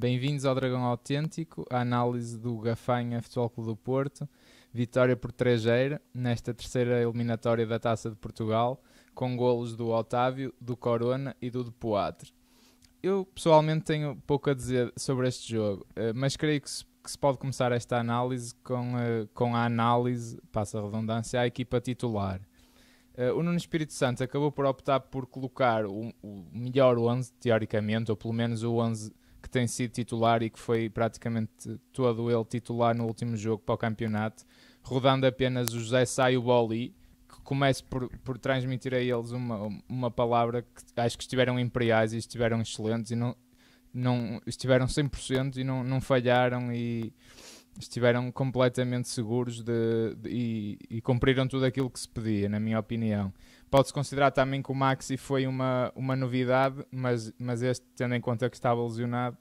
Bem-vindos ao Dragão Autêntico, a análise do Gafanha Futebol Clube do Porto, vitória por 3 nesta terceira eliminatória da Taça de Portugal, com golos do Otávio, do Corona e do de Eu pessoalmente tenho pouco a dizer sobre este jogo, eh, mas creio que se, que se pode começar esta análise com, eh, com a análise, passa a redundância, à equipa titular. Eh, o Nuno Espírito Santo acabou por optar por colocar o, o melhor 11, teoricamente, ou pelo menos o 11 que tem sido titular e que foi praticamente todo ele titular no último jogo para o campeonato, rodando apenas o José Sá e o Boli, que começo por, por transmitir a eles uma, uma palavra que acho que estiveram imperiais e estiveram excelentes e não, não estiveram 100% e não, não falharam e estiveram completamente seguros de, de, e, e, cumpriram tudo aquilo que se pedia, na minha opinião. Pode-se considerar também que o Maxi foi uma, uma novidade, mas, mas este, tendo em conta que estava lesionado,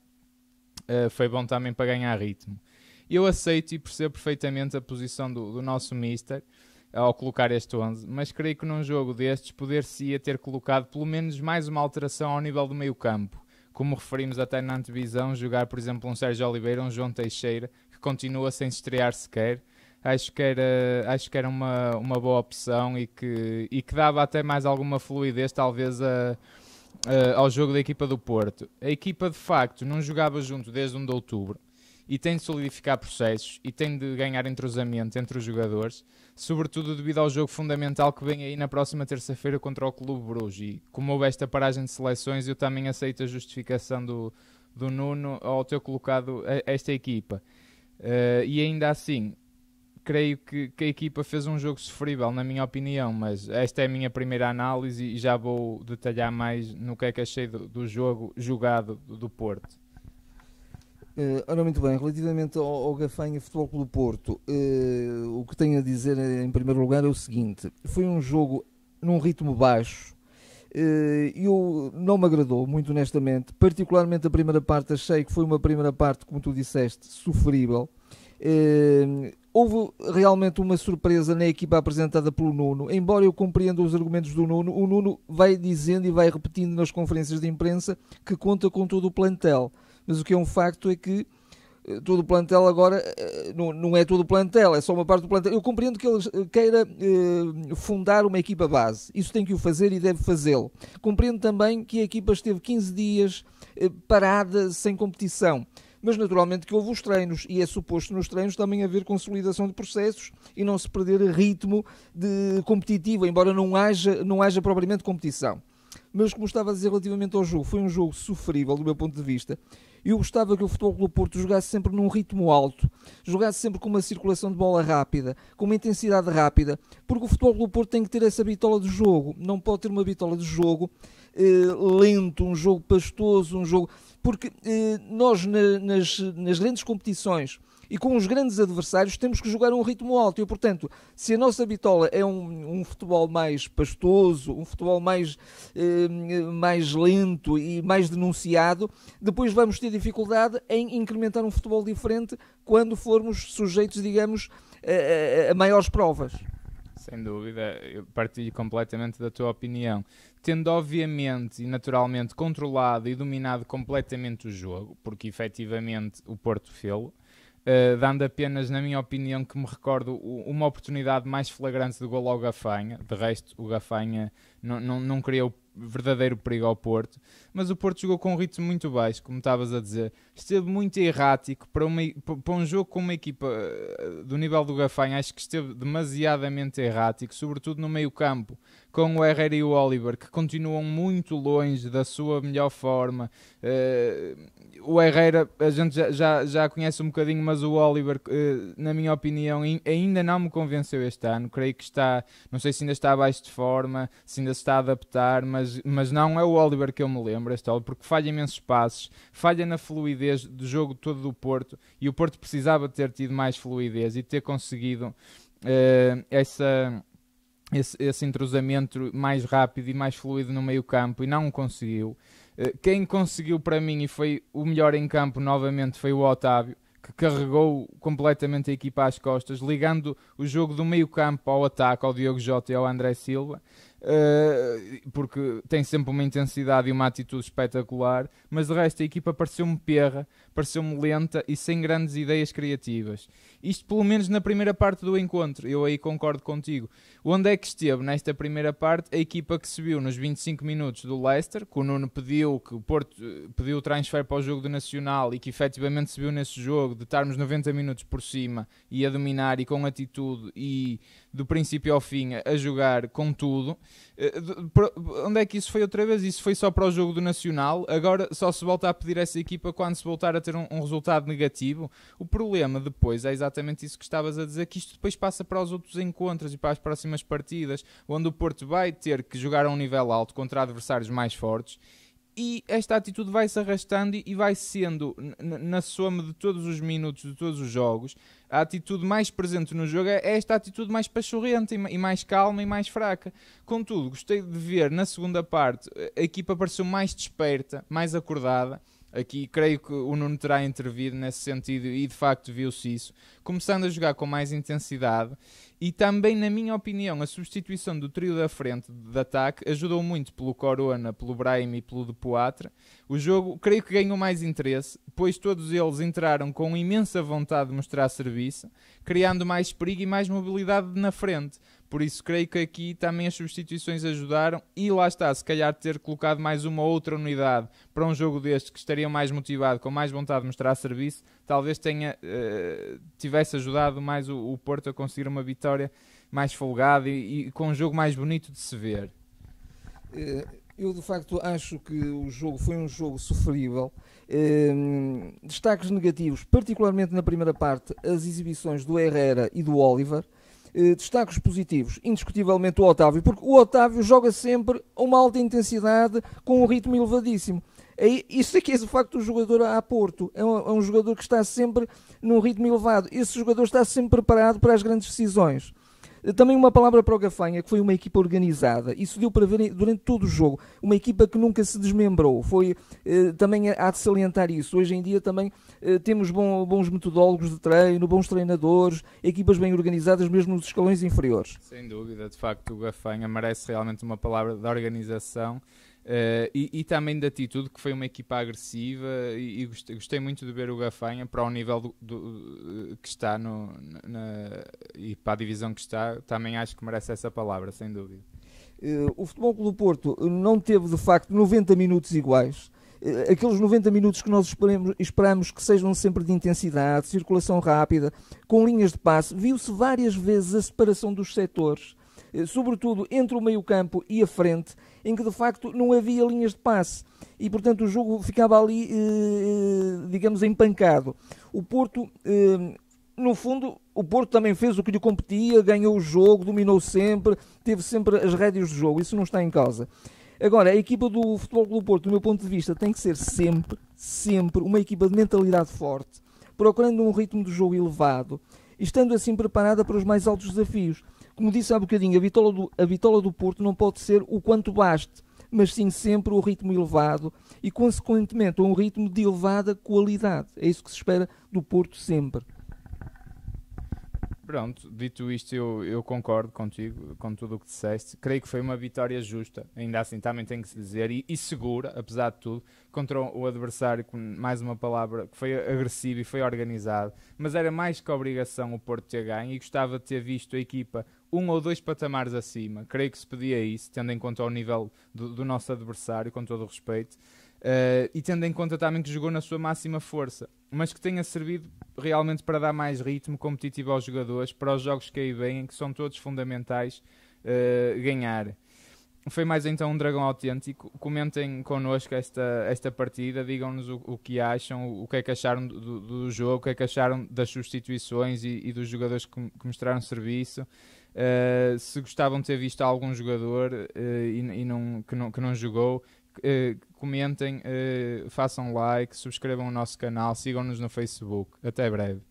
uh, foi bom também para ganhar ritmo. Eu aceito e percebo perfeitamente a posição do, do nosso Mister eh, ao colocar este 11, mas creio que num jogo destes poder-se-ia ter colocado pelo menos mais uma alteração ao nível do meio campo como referimos até na antevisão, jogar, por exemplo, um Sérgio Oliveira, um João Teixeira, que continua sem estrear sequer. Acho que era, acho que era uma, uma boa opção e que, e que dava até mais alguma fluidez, talvez, a, a, ao jogo da equipa do Porto. A equipa, de facto, não jogava junto desde 1 de outubro e tem de solidificar processos e tem de ganhar entrosamento entre os jogadores, sobretudo devido ao jogo fundamental que vem aí na próxima terça-feira contra o Clube Bruges. E como houve esta paragem de seleções, eu também aceito a justificação do, do Nuno ao ter colocado esta equipa. Uh, e ainda assim, creio que, que, a equipa fez um jogo sofrível, na minha opinião, mas esta é a minha primeira análise e já vou detalhar mais no que é que achei do, do jogo jogado do Porto. Uh, ora, muito bem, relativamente ao, ao Gafanha Futebol Clube Porto, uh, o que tenho a dizer em primeiro lugar é o seguinte: foi um jogo num ritmo baixo, eh, eu não me agradou, muito honestamente. Particularmente a primeira parte, achei que foi uma primeira parte, como tu disseste, sofrível. Eh, houve realmente uma surpresa na equipa apresentada pelo Nuno. Embora eu compreenda os argumentos do Nuno, o Nuno vai dizendo e vai repetindo nas conferências de imprensa que conta com todo o plantel. Mas o que é um facto é que eh, todo o plantel agora eh, não, não é todo o plantel, é só uma parte do plantel. Eu compreendo que ele eh, queira eh, fundar uma equipa base, isso tem que o fazer e deve fazê-lo. Compreendo também que a equipa esteve 15 dias eh, parada, sem competição. Mas naturalmente que houve os treinos e é suposto nos treinos também haver consolidação de processos e não se perder ritmo de competitivo, embora não haja, não haja propriamente competição mas como estava a dizer relativamente ao jogo, foi um jogo sofrível do meu ponto de vista. Eu gostava que o Futebol Clube Porto jogasse sempre num ritmo alto, jogasse sempre com uma circulação de bola rápida, com uma intensidade rápida, porque o Futebol Clube Porto tem que ter essa bitola de jogo, não pode ter uma bitola de jogo eh, lento, um jogo pastoso, um jogo. Porque eh, nós, na, nas, nas grandes competições, e com os grandes adversários temos que jogar a um ritmo alto. E, portanto, se a nossa bitola é um, um futebol mais pastoso, um futebol mais, eh, mais lento e mais denunciado, depois vamos ter dificuldade em incrementar um futebol diferente quando formos sujeitos, digamos, a, a, a maiores provas. Sem dúvida, eu partilho completamente da tua opinião. Tendo, obviamente e naturalmente, controlado e dominado completamente o jogo, porque efetivamente o Porto fê-lo, eh, dando apenas, na minha opinião, que me recordo, uma oportunidade mais flagrante do gol ao Gafanha. De resto, o Gafanha não, não, não criou verdadeiro perigo ao Porto, mas o Porto jogou com um ritmo muito baixo, como estavas a dizer. Esteve muito errático para, uma, para um jogo com uma equipa eh, do nível do Gafanha, acho que esteve demasiadamente errático, sobretudo no meio-campo, com o Herrera e o Oliver, que continuam muito longe da sua melhor forma. Eh, o Herrera, a gente já, já, já conhece um bocadinho, mas o Oliver, eh, na minha opinião, ainda não me convenceu este ano. Creio que está, não sei se ainda está abaixo de forma, se ainda se está a adaptar, mas mas, mas não é o Oliver que eu me lembro, este Oliver, porque falha imensos passos, falha na fluidez do jogo todo do Porto, e o Porto precisava ter tido mais fluidez e ter conseguido uh, essa esse, esse entrosamento mais rápido e mais fluido no meio campo e não conseguiu. Eh, quem conseguiu para mim e foi o melhor em campo novamente foi o Otávio, que carregou completamente a equipa às costas, ligando o jogo do meio campo ao ataque, ao Diogo Jota e ao André Silva. Eh, porque tem sempre uma intensidade e uma atitude espetacular, mas o resto da equipa pareceu-me perra pareceu-me lenta e sem grandes ideias criativas. Isto pelo menos na primeira parte do encontro, eu aí concordo contigo. Onde é que esteve nesta primeira parte a equipa que subiu nos 25 minutos do Leicester, que o Nuno pediu que o Porto eh, pediu o transfer para o jogo do Nacional e que efetivamente subiu nesse jogo de estarmos 90 minutos por cima e a dominar e com atitude e do princípio ao fim a jogar com tudo. Eh, onde é que isso foi outra vez? Isso foi só para o jogo do Nacional. Agora só se volta a pedir essa equipa quando se voltar a ter um, um, resultado negativo. O problema depois é exatamente isso que estavas a dizer, que isto depois passa para os outros encontros e para as próximas partidas, onde o Porto vai ter que jogar a um nível alto contra adversários mais fortes. E esta atitude vai se arrastando e, vai sendo, na soma de todos os minutos de todos os jogos, a atitude mais presente no jogo é, é esta atitude mais pachorrenta e mais calma e mais fraca. Contudo, gostei de ver na segunda parte eh, a equipa aparecer mais desperta, mais acordada aqui creio que o Nuno terá intervido nesse sentido e de facto viu-se isso começando a jogar com mais intensidade. E também, na minha opinião, a substituição do trio da frente de ataque ajudou muito pelo Corona, pelo Brahim e pelo Depoatre. O jogo, creio que ganhou mais interesse, pois todos eles entraram com imensa vontade de mostrar serviço, criando mais perigo e mais mobilidade na frente. Por isso, creio que aqui também as substituições ajudaram e lá está, se calhar ter colocado mais uma outra unidade para um jogo deste que estaria mais motivado, com mais vontade de mostrar serviço, talvez tenha uh, eh, tivesse tivesse ajudado mais o, o Porto a conseguir uma vitória mais folgada e, e, com um jogo mais bonito de se ver. Eh, eu de facto acho que o jogo foi um jogo sofrível. Ehm, destaques negativos, particularmente na primeira parte, as exibições do Herrera e do Oliver. Eh, destaques positivos, indiscutivelmente o Otávio, porque o Otávio joga sempre a uma alta intensidade com um ritmo elevadíssimo. É isso aqui é, é o facto do jogador a Porto. É um, é um jogador que está sempre num ritmo elevado. Esse jogador está sempre preparado para as grandes decisões. Eh, também uma palavra para o Gafanha, que foi uma equipa organizada. Isso deu para ver durante todo o jogo. Uma equipa que nunca se desmembrou. Foi eh, Também há de salientar isso. Hoje em dia também eh, temos bom, bons metodólogos de treino, bons treinadores, equipas bem organizadas, mesmo nos escalões inferiores. Sem dúvida, de facto, o Gafanha merece realmente uma palavra de organização Uh, e, e, também da atitude, que foi uma equipa agressiva, e, e gostei, gostei, muito de ver o Gafanha para o nível do, do, eh, que está no, na, e para a divisão que está, também acho que merece essa palavra, sem dúvida. Uh, o Futebol Clube do Porto não teve, de facto, 90 minutos iguais. Uh, aqueles 90 minutos que nós esperamos, esperamos que sejam sempre de intensidade, circulação rápida, com linhas de passe, viu-se várias vezes a separação dos setores eh, sobretudo entre o meio-campo e a frente, em que de facto não havia linhas de passe e, portanto, o jogo ficava ali, eh, digamos, empancado. O Porto, eh, no fundo, o Porto também fez o que lhe competia, ganhou o jogo, dominou sempre, teve sempre as rédeas do jogo, isso não está em causa. Agora, a equipa do Futebol Clube Porto, do meu ponto de vista, tem que ser sempre, sempre uma equipa de mentalidade forte, procurando um ritmo de jogo elevado, estando assim preparada para os mais altos desafios. Como disse há bocadinho, a vitola, do, a vitola do Porto não pode ser o quanto baste, mas sim sempre o ritmo elevado e, consequentemente, um ritmo de elevada qualidade. É isso que se espera do Porto sempre. Pronto, dito isto, eu, eu, concordo contigo, com tudo o que disseste. Creio que foi uma vitória justa, ainda assim também tem que se dizer, e, e, segura, apesar de tudo, contra o adversário, com mais uma palavra, que foi agressivo e foi organizado. Mas era mais que obrigação o Porto ter ganho e gostava de ter visto a equipa um ou dois patamares acima. Creio que se pedia isso, tendo em conta o nível do, do nosso adversário, com todo o respeito, uh, e tendo em conta também que jogou na sua máxima força, mas que tenha servido realmente para dar mais ritmo competitivo aos jogadores, para os jogos que aí vêm, que são todos fundamentais uh, ganhar foi mais então um dragão autêntico. Comentem connosco esta, esta partida, digam-nos o, o, que acham, o, o, que é que acharam do, do, jogo, o que é que acharam das substituições e, e dos jogadores que, que mostraram serviço. Uh, se gostavam de ter visto algum jogador uh, e, e não, que, não, que não jogou, uh, comentem, façam like, subscrevam o nosso canal, sigam-nos no Facebook. Até breve.